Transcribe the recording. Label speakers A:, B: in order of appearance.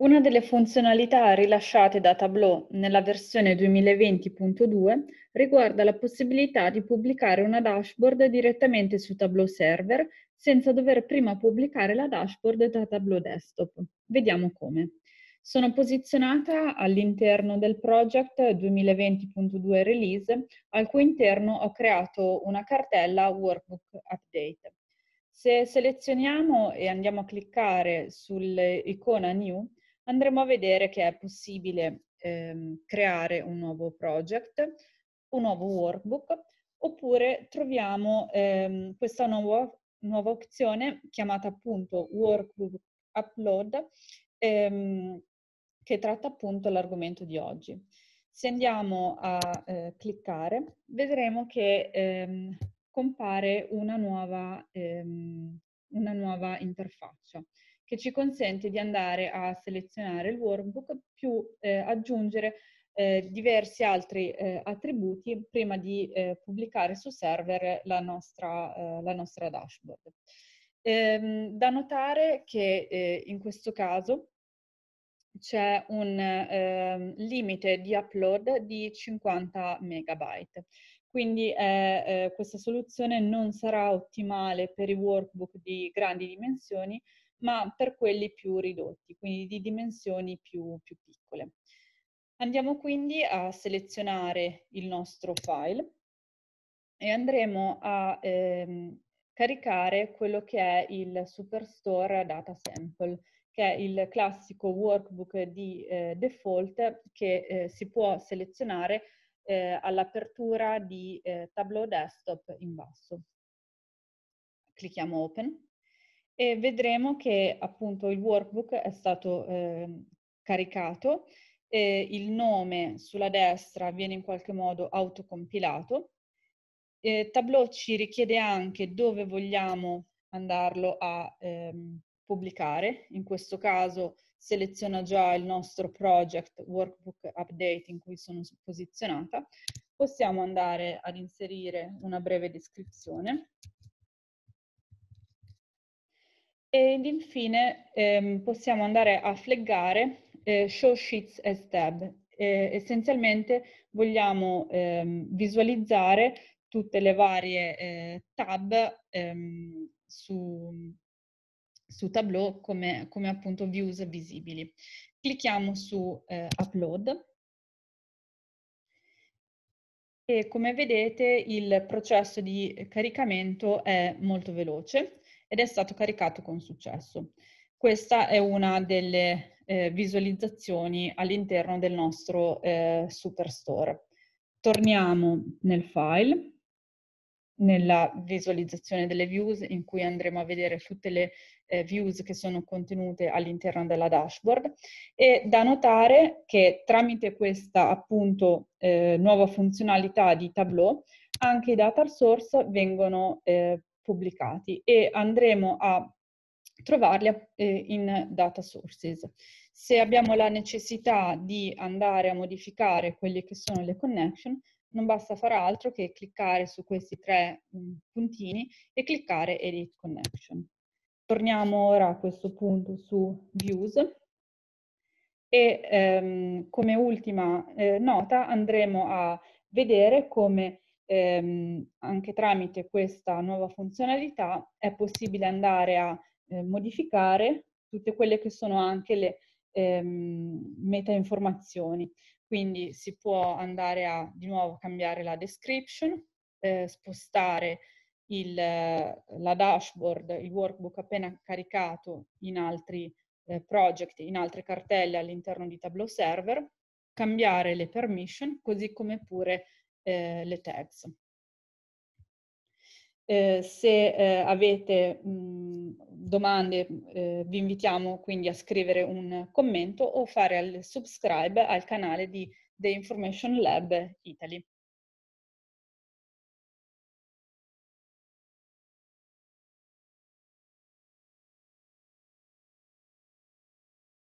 A: Una delle funzionalità rilasciate da Tableau nella versione 2020.2 riguarda la possibilità di pubblicare una dashboard direttamente su Tableau Server senza dover prima pubblicare la dashboard da Tableau Desktop. Vediamo come. Sono posizionata all'interno del project 2020.2 release, al cui interno ho creato una cartella Workbook Update. Se selezioniamo e andiamo a cliccare sull'icona New, andremo a vedere che è possibile ehm, creare un nuovo project, un nuovo workbook, oppure troviamo ehm, questa nuova, nuova, opzione chiamata appunto workbook upload, ehm, che tratta appunto l'argomento di oggi. Se andiamo a eh, cliccare, vedremo che ehm, compare una nuova ehm, nuova interfaccia che ci consente di andare a selezionare il workbook più eh, aggiungere eh, diversi altri eh, attributi prima di eh, pubblicare su server la nostra, eh, la nostra dashboard. Ehm, da notare che eh, in questo caso c'è un eh, limite di upload di 50 megabyte quindi eh, eh, questa soluzione non sarà ottimale per i workbook di grandi dimensioni, ma per quelli più ridotti, quindi di dimensioni più, più piccole. Andiamo quindi a selezionare il nostro file e andremo a ehm, caricare quello che è il Superstore Data Sample, che è il classico workbook di eh, default che eh, si può selezionare eh, all'apertura di eh, Tableau Desktop in basso. Clicchiamo Open e vedremo che appunto il workbook è stato eh, caricato, il nome sulla destra viene in qualche modo autocompilato. Eh, Tableau ci richiede anche dove vogliamo andarlo a ehm, pubblicare. In questo caso seleziona già il nostro project workbook update in cui sono posizionata. Possiamo andare ad inserire una breve descrizione. Ed infine ehm, possiamo andare a fleggare eh, Show Sheets as Tab. Eh, essenzialmente vogliamo ehm, visualizzare tutte le varie eh, tab ehm, su, su Tableau come, come appunto views visibili. Clicchiamo su eh, Upload e come vedete il processo di caricamento è molto veloce ed è stato caricato con successo. Questa è una delle eh, visualizzazioni all'interno del nostro eh, Superstore. Torniamo nel file nella visualizzazione delle views in cui andremo a vedere tutte le eh, views che sono contenute all'interno della dashboard e da notare che tramite questa appunto eh, nuova funzionalità di Tableau anche i data source vengono eh, pubblicati e andremo a trovarli eh, in data sources. Se abbiamo la necessità di andare a modificare quelle che sono le connection, non basta fare altro che cliccare su questi tre mhmm, puntini e cliccare Edit Connection. Torniamo ora a questo punto su Views e ehm, come ultima eh, nota andremo a vedere come ehm, anche tramite questa nuova funzionalità è possibile andare a eh, modificare tutte quelle che sono anche le ehm, meta informazioni. Quindi si può andare a di nuovo cambiare la description, eh, spostare il, eh, la dashboard, il workbook appena caricato in altri eh, project, in altre cartelle all'interno di Tableau Server, cambiare le permission, così come pure eh, le tags. Eh, se eh, avete mh, domande eh, vi invitiamo quindi a scrivere un commento o fare il subscribe al canale di The Information Lab Italy.